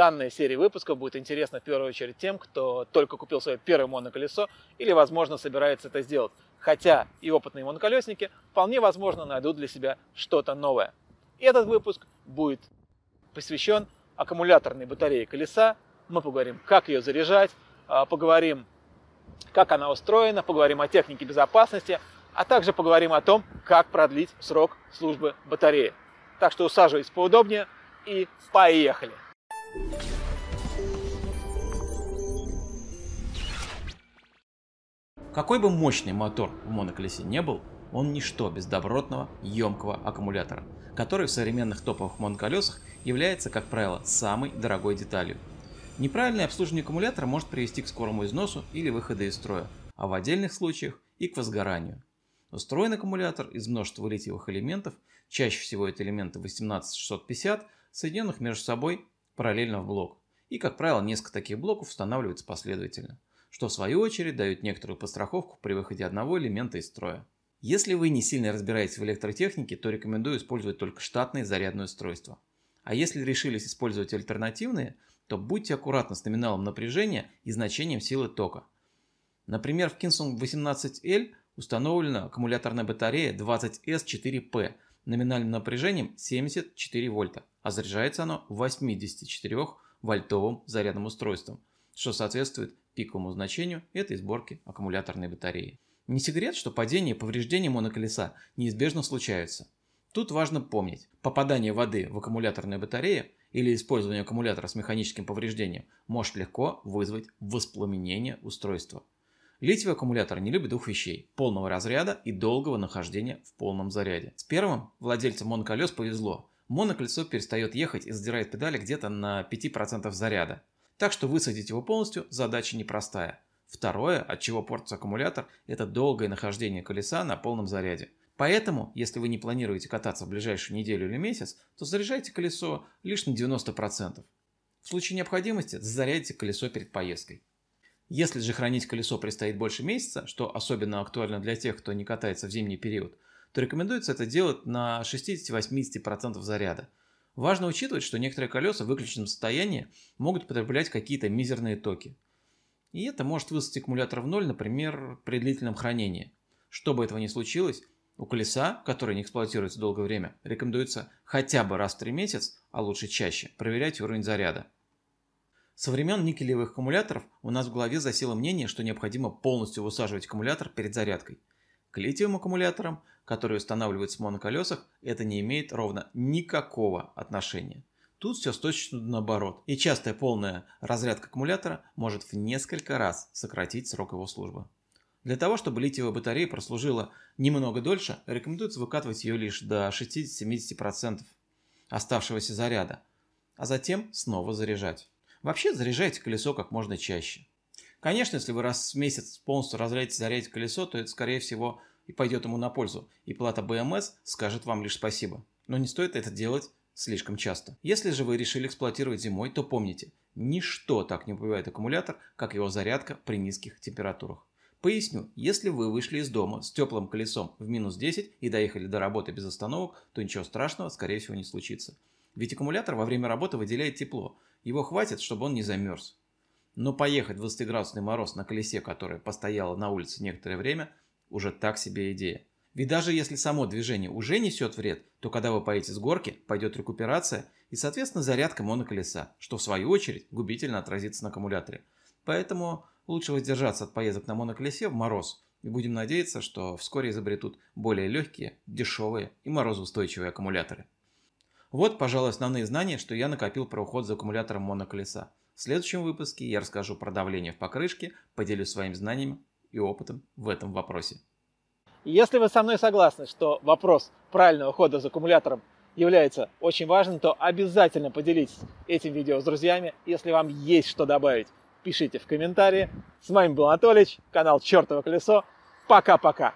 данная серия выпусков будет интересна в первую очередь тем, кто только купил свое первое моноколесо или, возможно, собирается это сделать. Хотя и опытные моноколесники вполне возможно найдут для себя что-то новое. И этот выпуск будет посвящен аккумуляторной батарее колеса. Мы поговорим, как ее заряжать, а, поговорим, как она устроена, поговорим о технике безопасности, а также поговорим о том, как продлить срок службы батареи. Так что усаживайтесь поудобнее и поехали! Какой бы мощный мотор в моноколесе не был, он ничто без добротного, емкого аккумулятора, который в современных топовых моноколесах является, как правило, самой дорогой деталью. Неправильное обслуживание аккумулятора может привести к скорому износу или выходу из строя, а в отдельных случаях и к возгоранию. Устроен аккумулятор из множества литиевых элементов, чаще всего это элементы 18650, соединенных между собой параллельно в блок. И, как правило, несколько таких блоков устанавливается последовательно, что в свою очередь дает некоторую подстраховку при выходе одного элемента из строя. Если вы не сильно разбираетесь в электротехнике, то рекомендую использовать только штатные зарядные устройства. А если решились использовать альтернативные, то будьте аккуратны с номиналом напряжения и значением силы тока. Например, в Kinsung 18L установлена аккумуляторная батарея 20S4P номинальным напряжением 74 вольта, а заряжается оно 84 вольтовым зарядным устройством, что соответствует пиковому значению этой сборки аккумуляторной батареи. Не секрет, что падение и повреждения моноколеса неизбежно случаются. Тут важно помнить, попадание воды в аккумуляторную батарею или использование аккумулятора с механическим повреждением может легко вызвать воспламенение устройства – литий аккумулятор не любит двух вещей – полного разряда и долгого нахождения в полном заряде. С первым владельцам моноколес повезло. моноколесо перестает ехать и задирает педали где-то на 5% заряда. Так что высадить его полностью задача непростая. Второе, от чего портится аккумулятор, это долгое нахождение колеса на полном заряде. Поэтому, если вы не планируете кататься в ближайшую неделю или месяц, то заряжайте колесо лишь на 90%. В случае необходимости зарядите колесо перед поездкой. Если же хранить колесо предстоит больше месяца, что особенно актуально для тех, кто не катается в зимний период, то рекомендуется это делать на 60-80% заряда. Важно учитывать, что некоторые колеса в выключенном состоянии могут потреблять какие-то мизерные токи. И это может вызвать аккумулятор в ноль, например, при длительном хранении. Чтобы этого не случилось, у колеса, которые не эксплуатируются долгое время, рекомендуется хотя бы раз в 3 месяца, а лучше чаще, проверять уровень заряда. Со времен никелевых аккумуляторов у нас в голове засело мнение, что необходимо полностью высаживать аккумулятор перед зарядкой. К литиевым аккумуляторам, которые устанавливаются в моноколесах, это не имеет ровно никакого отношения. Тут все точно наоборот, и частая полная разрядка аккумулятора может в несколько раз сократить срок его службы. Для того, чтобы литиевая батарея прослужила немного дольше, рекомендуется выкатывать ее лишь до 60-70% оставшегося заряда, а затем снова заряжать. Вообще заряжайте колесо как можно чаще. Конечно, если вы раз в месяц полностью разряжаете зарядите колесо, то это, скорее всего, и пойдет ему на пользу, и плата БМС скажет вам лишь спасибо. Но не стоит это делать слишком часто. Если же вы решили эксплуатировать зимой, то помните, ничто так не убивает аккумулятор, как его зарядка при низких температурах. Поясню, если вы вышли из дома с теплым колесом в минус 10 и доехали до работы без остановок, то ничего страшного, скорее всего, не случится. Ведь аккумулятор во время работы выделяет тепло, его хватит, чтобы он не замерз. Но поехать в 20-градусный мороз на колесе, которое постояло на улице некоторое время, уже так себе идея. Ведь даже если само движение уже несет вред, то когда вы поедете с горки, пойдет рекуперация и, соответственно, зарядка моноколеса, что в свою очередь губительно отразится на аккумуляторе. Поэтому лучше воздержаться от поездок на моноколесе в мороз. И будем надеяться, что вскоре изобретут более легкие, дешевые и морозоустойчивые аккумуляторы. Вот, пожалуй, основные знания, что я накопил про уход за аккумулятором моноколеса. В следующем выпуске я расскажу про давление в покрышке, поделюсь своими знаниями и опытом в этом вопросе. Если вы со мной согласны, что вопрос правильного ухода за аккумулятором является очень важным, то обязательно поделитесь этим видео с друзьями. Если вам есть что добавить, пишите в комментарии. С вами был Анатолич, канал «Чертово колесо». Пока-пока!